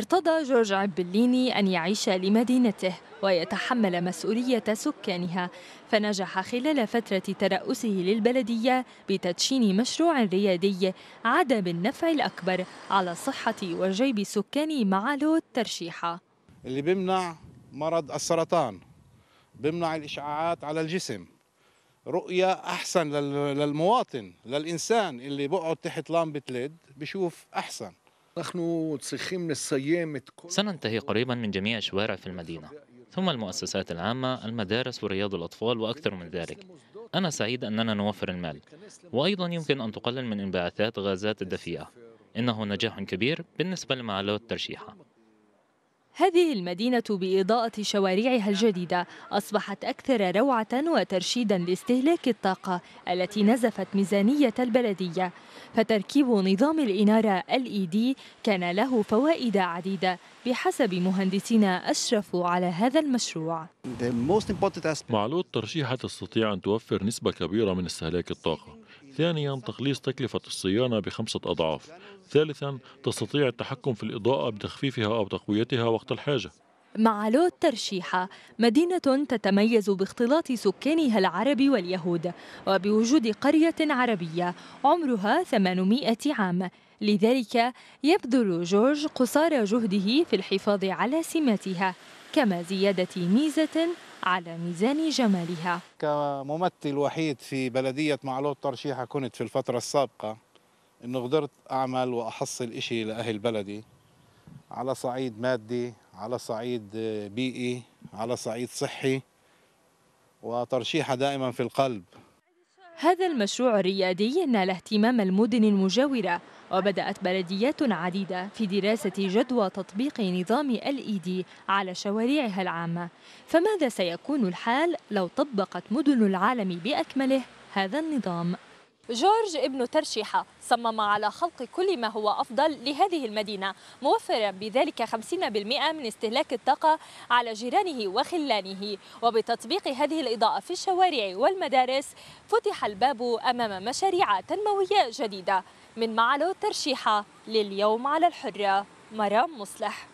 ارتضى جورج عبليني أن يعيش لمدينته ويتحمل مسؤولية سكانها فنجح خلال فترة ترأسه للبلدية بتدشين مشروع ريادي عاد بالنفع الأكبر على صحة وجيب سكان معالو الترشيحة اللي بيمنع مرض السرطان بيمنع الإشعاعات على الجسم رؤية أحسن للمواطن للإنسان اللي بقعد تحت لامبة ليد بشوف أحسن سننتهي قريبا من جميع الشوارع في المدينة ثم المؤسسات العامة المدارس ورياض الأطفال وأكثر من ذلك أنا سعيد أننا نوفر المال وأيضا يمكن أن تقلل من انبعاثات غازات الدفيئة إنه نجاح كبير بالنسبة لمعلوات الترشيحة هذه المدينة بإضاءة شوارعها الجديدة أصبحت أكثر روعة وترشيدا لاستهلاك الطاقة التي نزفت ميزانية البلدية فتركيب نظام الإنارة LED كان له فوائد عديدة بحسب مهندسين أشرفوا على هذا المشروع مع لود ترشيحة تستطيع أن توفر نسبة كبيرة من استهلاك الطاقة ثانيا تقليص تكلفة الصيانة بخمسة أضعاف ثالثا تستطيع التحكم في الإضاءة بتخفيفها أو تقويتها وقت الحاجة مع لود ترشيحة مدينة تتميز باختلاط سكانها العرب واليهود وبوجود قرية عربية عمرها 800 عام لذلك يبذل جورج قصارى جهده في الحفاظ على سماتها كما زيادة ميزة على ميزان جمالها كممثل وحيد في بلدية معلوط ترشيحة كنت في الفترة السابقة أنه قدرت أعمل وأحصل إشي لأهل بلدي على صعيد مادي على صعيد آه، بيئي على صعيد صحي وترشيحة دائما في القلب هذا المشروع الريادي نال اهتمام المدن المجاورة وبدأت بلديات عديدة في دراسة جدوى تطبيق نظام LED على شوارعها العامة فماذا سيكون الحال لو طبقت مدن العالم بأكمله هذا النظام؟ جورج ابن ترشيحة صمم على خلق كل ما هو أفضل لهذه المدينة موفرا بذلك 50% من استهلاك الطاقة على جيرانه وخلانه وبتطبيق هذه الإضاءة في الشوارع والمدارس فتح الباب أمام مشاريع تنموية جديدة من معلو ترشيحة لليوم على الحرة مرام مصلح